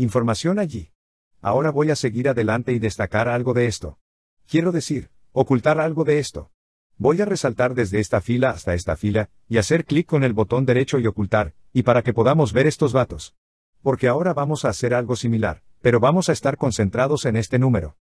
información allí. Ahora voy a seguir adelante y destacar algo de esto. Quiero decir, ocultar algo de esto. Voy a resaltar desde esta fila hasta esta fila, y hacer clic con el botón derecho y ocultar, y para que podamos ver estos datos. Porque ahora vamos a hacer algo similar, pero vamos a estar concentrados en este número.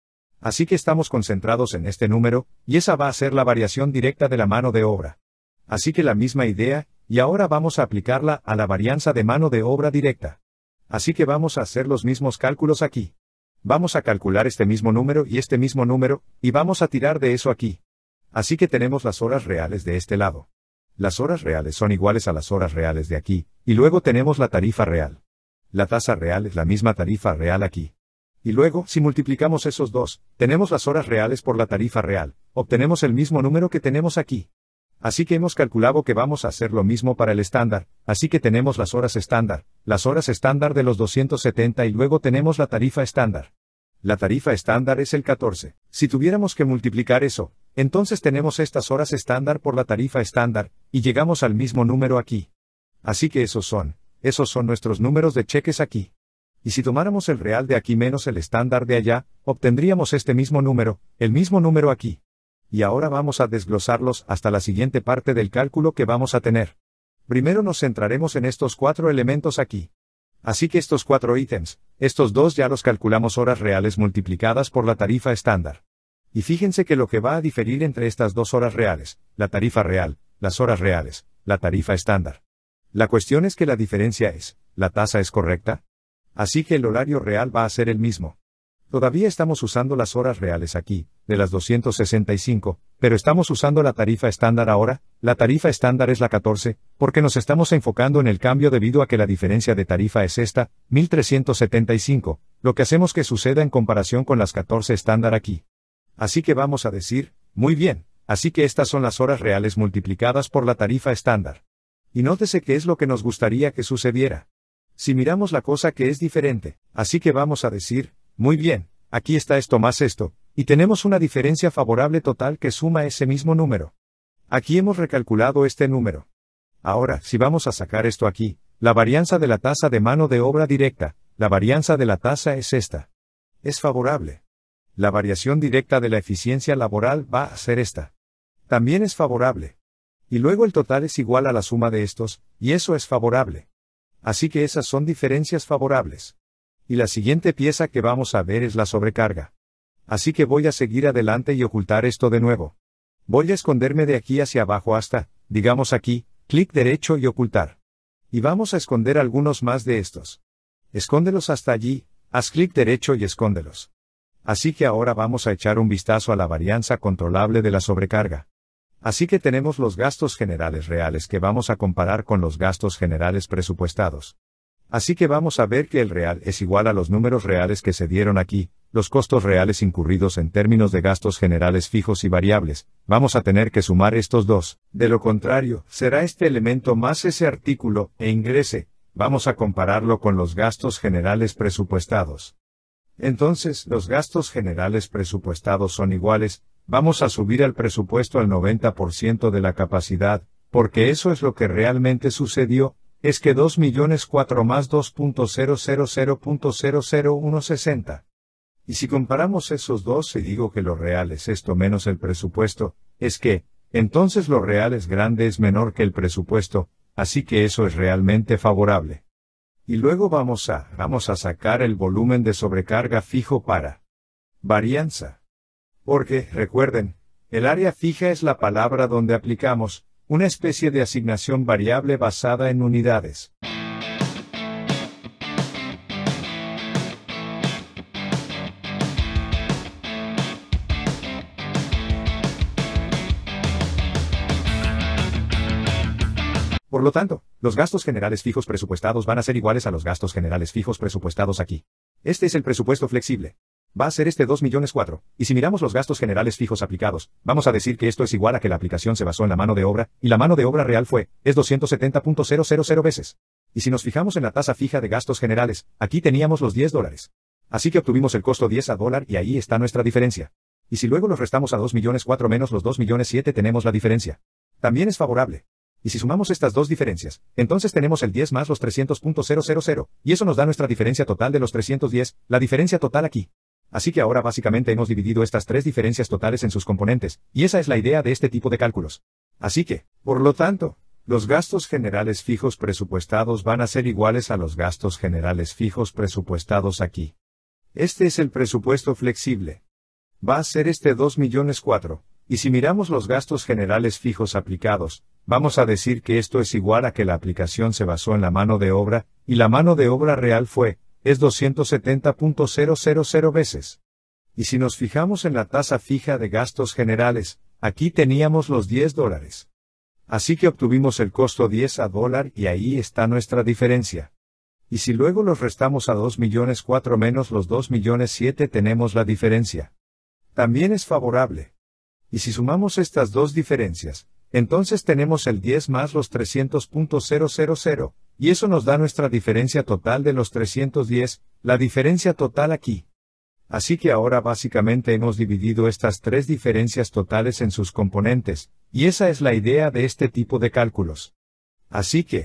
Así que estamos concentrados en este número, y esa va a ser la variación directa de la mano de obra. Así que la misma idea, y ahora vamos a aplicarla a la varianza de mano de obra directa. Así que vamos a hacer los mismos cálculos aquí. Vamos a calcular este mismo número y este mismo número, y vamos a tirar de eso aquí. Así que tenemos las horas reales de este lado. Las horas reales son iguales a las horas reales de aquí, y luego tenemos la tarifa real. La tasa real es la misma tarifa real aquí. Y luego, si multiplicamos esos dos, tenemos las horas reales por la tarifa real, obtenemos el mismo número que tenemos aquí. Así que hemos calculado que vamos a hacer lo mismo para el estándar, así que tenemos las horas estándar, las horas estándar de los 270 y luego tenemos la tarifa estándar. La tarifa estándar es el 14. Si tuviéramos que multiplicar eso, entonces tenemos estas horas estándar por la tarifa estándar, y llegamos al mismo número aquí. Así que esos son, esos son nuestros números de cheques aquí. Y si tomáramos el real de aquí menos el estándar de allá, obtendríamos este mismo número, el mismo número aquí y ahora vamos a desglosarlos hasta la siguiente parte del cálculo que vamos a tener. Primero nos centraremos en estos cuatro elementos aquí. Así que estos cuatro ítems, estos dos ya los calculamos horas reales multiplicadas por la tarifa estándar. Y fíjense que lo que va a diferir entre estas dos horas reales, la tarifa real, las horas reales, la tarifa estándar. La cuestión es que la diferencia es, ¿la tasa es correcta? Así que el horario real va a ser el mismo. Todavía estamos usando las horas reales aquí, de las 265, pero estamos usando la tarifa estándar ahora, la tarifa estándar es la 14, porque nos estamos enfocando en el cambio debido a que la diferencia de tarifa es esta, 1375, lo que hacemos que suceda en comparación con las 14 estándar aquí. Así que vamos a decir, muy bien, así que estas son las horas reales multiplicadas por la tarifa estándar. Y nótese qué es lo que nos gustaría que sucediera. Si miramos la cosa que es diferente, así que vamos a decir, muy bien, aquí está esto más esto, y tenemos una diferencia favorable total que suma ese mismo número. Aquí hemos recalculado este número. Ahora, si vamos a sacar esto aquí, la varianza de la tasa de mano de obra directa, la varianza de la tasa es esta. Es favorable. La variación directa de la eficiencia laboral va a ser esta. También es favorable. Y luego el total es igual a la suma de estos, y eso es favorable. Así que esas son diferencias favorables. Y la siguiente pieza que vamos a ver es la sobrecarga. Así que voy a seguir adelante y ocultar esto de nuevo. Voy a esconderme de aquí hacia abajo hasta, digamos aquí, clic derecho y ocultar. Y vamos a esconder algunos más de estos. Escóndelos hasta allí, haz clic derecho y escóndelos. Así que ahora vamos a echar un vistazo a la varianza controlable de la sobrecarga. Así que tenemos los gastos generales reales que vamos a comparar con los gastos generales presupuestados. Así que vamos a ver que el real es igual a los números reales que se dieron aquí, los costos reales incurridos en términos de gastos generales fijos y variables, vamos a tener que sumar estos dos, de lo contrario, será este elemento más ese artículo, e ingrese, vamos a compararlo con los gastos generales presupuestados. Entonces, los gastos generales presupuestados son iguales, vamos a subir al presupuesto al 90% de la capacidad, porque eso es lo que realmente sucedió, es que dos millones cuatro más sesenta. Y si comparamos esos dos y digo que lo real es esto menos el presupuesto, es que, entonces lo real es grande es menor que el presupuesto, así que eso es realmente favorable. Y luego vamos a, vamos a sacar el volumen de sobrecarga fijo para varianza. Porque, recuerden, el área fija es la palabra donde aplicamos, una especie de asignación variable basada en unidades. Por lo tanto, los gastos generales fijos presupuestados van a ser iguales a los gastos generales fijos presupuestados aquí. Este es el presupuesto flexible va a ser este 2 millones y si miramos los gastos generales fijos aplicados, vamos a decir que esto es igual a que la aplicación se basó en la mano de obra, y la mano de obra real fue, es 270.000 veces. Y si nos fijamos en la tasa fija de gastos generales, aquí teníamos los 10 dólares. Así que obtuvimos el costo 10 a dólar y ahí está nuestra diferencia. Y si luego los restamos a 2 millones menos los 2 millones tenemos la diferencia. También es favorable. Y si sumamos estas dos diferencias, entonces tenemos el 10 más los 300.000, y eso nos da nuestra diferencia total de los 310, la diferencia total aquí. Así que ahora básicamente hemos dividido estas tres diferencias totales en sus componentes, y esa es la idea de este tipo de cálculos. Así que, por lo tanto, los gastos generales fijos presupuestados van a ser iguales a los gastos generales fijos presupuestados aquí. Este es el presupuesto flexible. Va a ser este 2 millones cuatro. y si miramos los gastos generales fijos aplicados, vamos a decir que esto es igual a que la aplicación se basó en la mano de obra, y la mano de obra real fue, es 270.000 veces. Y si nos fijamos en la tasa fija de gastos generales, aquí teníamos los 10 dólares. Así que obtuvimos el costo 10 a dólar y ahí está nuestra diferencia. Y si luego los restamos a 2 millones menos los 2 millones tenemos la diferencia. También es favorable. Y si sumamos estas dos diferencias, entonces tenemos el 10 más los 300.000, y eso nos da nuestra diferencia total de los 310, la diferencia total aquí. Así que ahora básicamente hemos dividido estas tres diferencias totales en sus componentes, y esa es la idea de este tipo de cálculos. Así que,